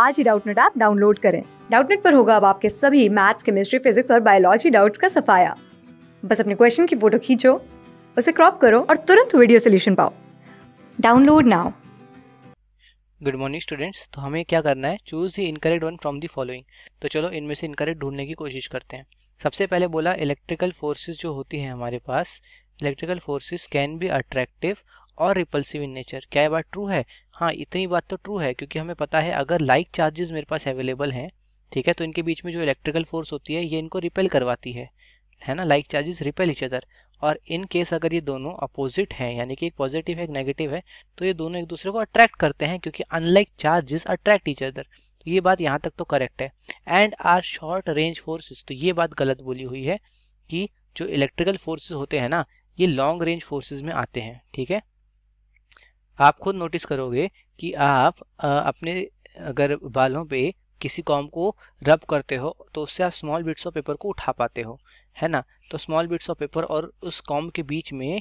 आज ही Doubtnut app download करें डाउटनेट पर होगा अब आपके सभी मैथ्स केमिस्ट्री फिजिक्स और बायोलॉजी डाउट्स का सफाया बस अपने क्वेश्चन की फोटो खींचो उसे क्रॉप करो और तुरंत वीडियो सोल्यूशन पाओ download now good morning students तो हमें क्या करना है choose the incorrect one from the following तो चलो इनमें से इनकरेक्ट ढूंढने की कोशिश करते हैं सबसे पहले बोला इलेक्ट्रिकल फोर्सेस जो होती हैं हमारे पास electrical forces can be attractive और रिपल्सिव इन नेचर क्या ये बात ट्रू है हाँ इतनी बात तो ट्रू है क्योंकि हमें पता है अगर लाइक चार्जेस मेरे पास अवेलेबल हैं ठीक है तो इनके बीच में जो इलेक्ट्रिकल फोर्स होती है ये इनको रिपेल करवाती है है ना like charges repel each other और इन केस अगर ये दोनों अपोजिट हैं यानी कि एक पॉजिटिव है एक नेगेटिव है तो ये दोनों एक दूसरे को अट्रैक्ट करते हैं क्योंकि unlike charges attract each other तो ये बात यहाँ तक तो करेक्ट है and are short range forces तो ये बात गलत बोली हुई है कि जो इलेक्ट्रिकल फोर्सेज होते हैं ना ये लॉन्ग रेंज फोर्सेज में आते हैं ठीक है आप खुद नोटिस करोगे कि आप अपने अगर बालों पे किसी कॉम को रब करते हो तो उससे आप स्मॉल बिट्स ऑफ पेपर को उठा पाते हो है ना तो स्मॉल बिट्स ऑफ पेपर और उस कॉम के बीच में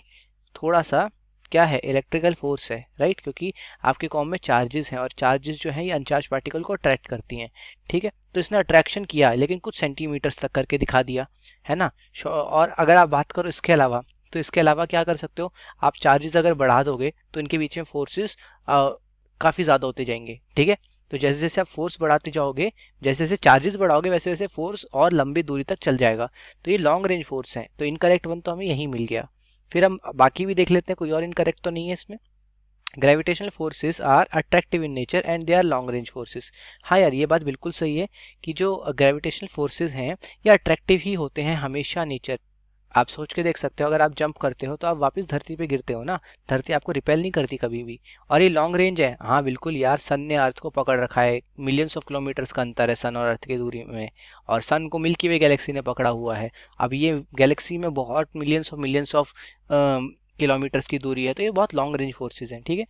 थोड़ा सा क्या है इलेक्ट्रिकल फोर्स है राइट क्योंकि आपके कॉम में चार्जेस हैं और चार्जेस जो हैं ये अनचार्ज पार्टिकल को अट्रैक्ट करती हैं ठीक है तो इसने अट्रैक्शन किया लेकिन कुछ सेंटीमीटर्स तक करके दिखा दिया है ना और अगर आप बात करो इसके अलावा तो इसके अलावा क्या कर सकते हो आप चार्जेस अगर बढ़ा दोगे तो इनके बीच में फोर्सेस काफ़ी ज़्यादा होते जाएंगे ठीक है तो जैसे जैसे आप फोर्स बढ़ाते जाओगे जैसे जैसे चार्जेस बढ़ाओगे वैसे वैसे फोर्स और लंबी दूरी तक चल जाएगा तो ये लॉन्ग रेंज फोर्स हैं तो इनकरेक्ट वन तो हमें यहीं मिल गया फिर हम बाकी भी देख लेते हैं कोई और इनकरेक्ट तो नहीं है इसमें gravitational forces are attractive in nature and they are long range forces हाँ यार ये बात बिल्कुल सही है कि जो ग्रेविटेशनल फोर्सेस हैं ये अट्रैक्टिव ही होते हैं हमेशा नेचर आप सोच के देख सकते हो अगर आप जंप करते हो तो आप वापस धरती पे गिरते हो ना धरती आपको रिपेल नहीं करती कभी भी और ये लॉन्ग रेंज है हाँ बिल्कुल यार सन ने अर्थ को पकड़ रखा है मिलियंस ऑफ किलोमीटर्स का अंतर है सन और अर्थ की दूरी में और सन को मिल्की वे गैलेक्सी ने पकड़ा हुआ है अब ये गैलेक्सी में बहुत millions of millions of kilometres की दूरी है तो ये बहुत लॉन्ग रेंज फोर्सेज हैं ठीक है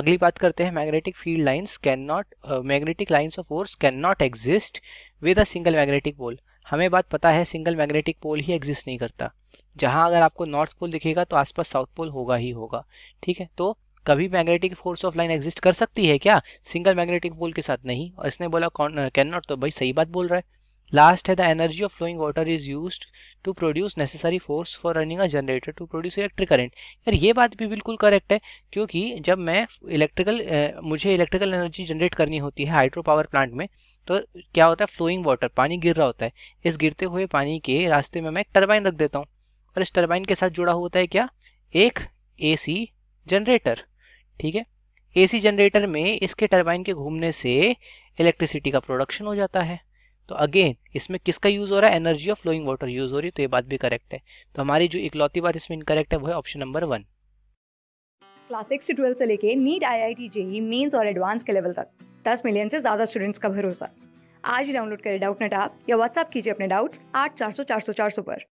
अगली बात करते हैं magnetic field lines can not magnetic lines of force can not exist with a single magnetic pole हमें बात पता है सिंगल मैग्नेटिक पोल ही एग्जिस्ट नहीं करता जहाँ अगर आपको नॉर्थ पोल दिखेगा तो आसपास साउथ पोल होगा ही होगा ठीक है तो कभी magnetic force of line exist कर सकती है क्या सिंगल मैग्नेटिक पोल के साथ नहीं और इसने बोला कैन नॉट तो भाई सही बात बोल रहा है लास्ट है the energy of flowing water is use to produce necessary force for running a generator to produce electric current यार ये बात भी बिल्कुल करेक्ट है क्योंकि जब मैं इलेक्ट्रिकल मुझे इलेक्ट्रिकल एनर्जी जनरेट करनी होती है हाइड्रो पावर प्लांट में तो क्या होता है फ्लोइंग वाटर पानी गिर रहा होता है इस गिरते हुए पानी के रास्ते में मैं एक टर्बाइन रख देता हूँ और इस टर्बाइन के साथ जुड़ा होता है क्या एक सी जनरेटर ठीक है सी जनरेटर में इसके टर्बाइन के घूमने से इलेक्ट्रिसिटी का प्रोडक्शन हो जाता है तो अगेन इसमें किसका यूज़ हो रहा है energy of flowing water use हो रही है तो ये बात भी करेक्ट है तो हमारी जो इकलौती बात इसमें इनकरेक्ट है वो है option number one class six से ट्वेल्थ से लेके NEET I I T JEE mains और एडवांस के लेवल तक दस मिलियन से ज़्यादा स्टूडेंट्स का भरोसा आज ही डाउनलोड करें डाउट नेट आप या व्हाट्सअप कीजिए अपने डाउट्स आठ चार सौ चार सौ चार सौ पर